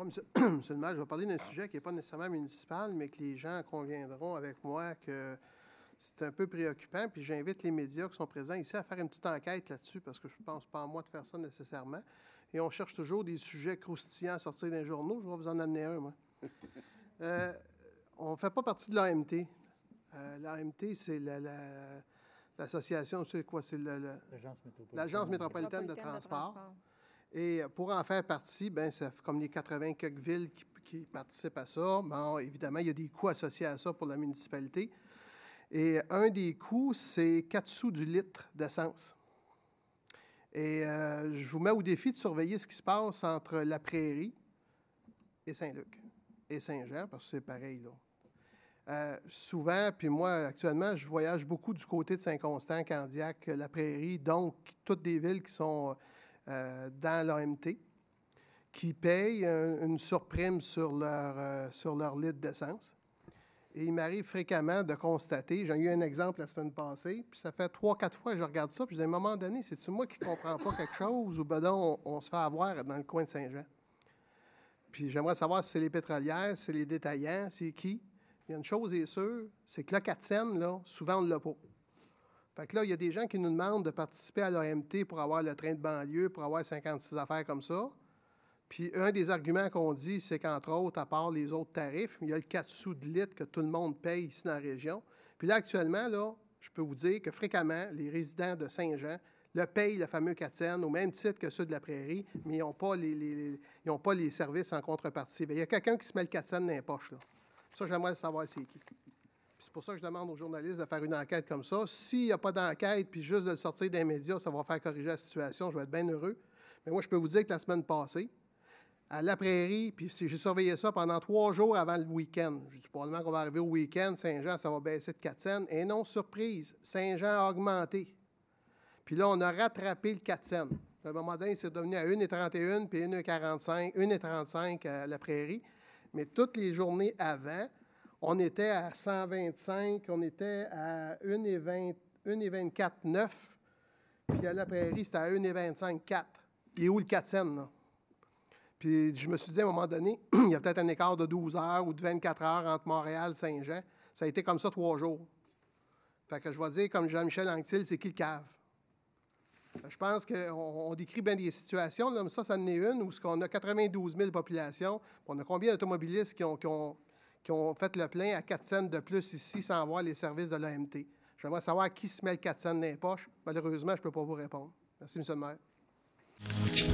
M. monsieur, le maire, je vais parler d'un sujet qui n'est pas nécessairement municipal, mais que les gens conviendront avec moi que c'est un peu préoccupant. Puis j'invite les médias qui sont présents ici à faire une petite enquête là-dessus, parce que je ne pense pas à moi de faire ça nécessairement. Et on cherche toujours des sujets croustillants à sortir d'un journaux. Je vais vous en amener un, moi. Euh, on ne fait pas partie de l'AMT. Euh, L'AMT, c'est la, la L'association, c'est quoi? C'est l'Agence métropolitaine, De transport. Et pour en faire partie, ben, c'est comme les 80 quelques villes qui, participent à ça, Bon, évidemment, il y a des coûts associés à ça pour la municipalité. Et un des coûts, c'est 4 sous du litre d'essence. Et euh, je vous mets au défi de surveiller ce qui se passe entre la prairie et Saint-Luc et Saint-Jean, parce que c'est pareil là. Euh, souvent, puis moi, actuellement, je voyage beaucoup du côté de Saint-Constant, Candiac, la prairie, donc toutes des villes qui sont euh, dans l'AMT qui payent une surprime sur leur, euh, sur leur litre d'essence. Et il m'arrive fréquemment de constater, j'ai eu un exemple la semaine passée, puis ça fait trois, quatre fois que je regarde ça, puis je dis à un moment donné, c'est-tu moi qui ne comprends pas quelque chose ou ben on, se fait avoir dans le coin de Saint-Jean? Puis j'aimerais savoir si c'est les pétrolières, si c'est les détaillants, c'est qui. Il y a une chose est sûre, c'est que la 4 là, souvent on ne l'a pas. Fait là, il y a des gens qui nous demandent de participer à l'OMT pour avoir le train de banlieue, pour avoir 56 affaires comme ça. Puis un des arguments qu'on dit, c'est qu'entre autres, à part les autres tarifs, il y a le 4 sous de litre que tout le monde paye ici dans la région. Puis là, actuellement, là, je peux vous dire que fréquemment, les résidents de Saint-Jean le payent le fameux 4 cents, au même titre que ceux de la prairie, mais ils n'ont pas les, ont pas les services en contrepartie. il y a quelqu'un qui se met le 4 dans les poches. Ça, j'aimerais savoir c'est qui c'est pour ça que je demande aux journalistes de faire une enquête comme ça. S'il n'y a pas d'enquête, puis juste de le sortir des médias, ça va faire corriger la situation. Je vais être bien heureux. Mais moi, je peux vous dire que la semaine passée, à la prairie, puis j'ai surveillé ça pendant trois jours avant le week-end. Je dis probablement qu'on va arriver au week-end, Saint-Jean, ça va baisser de 4 cents. Et non, surprise, Saint-Jean a augmenté. Puis là, on a rattrapé le 4 cents. Le un moment donné, c'est devenu à 1,31, puis 1,45, 1,35 euh, à la prairie. Mais toutes les journées avant, on était à 125, on était à 1,24,9. Puis à la prairie, c'était à 1,25,4. Il est où le 4 cents, Puis je me suis dit à un moment donné, il y a peut-être un écart de 12 heures ou de 24 heures entre Montréal et Saint-Jean. Ça a été comme ça trois jours. Fait que je vais dire, comme Jean-Michel Anctil, c'est qui le cave? Je pense qu'on décrit bien des situations, mais ça, ça en est une où on a 92 000 populations. On a combien d'automobilistes qui ont qui ont fait le plein à 4 cents de plus ici sans avoir les services de l'AMT. J'aimerais savoir qui se met le 4 cents dans les poches. Malheureusement, je ne peux pas vous répondre. Merci, M. le maire.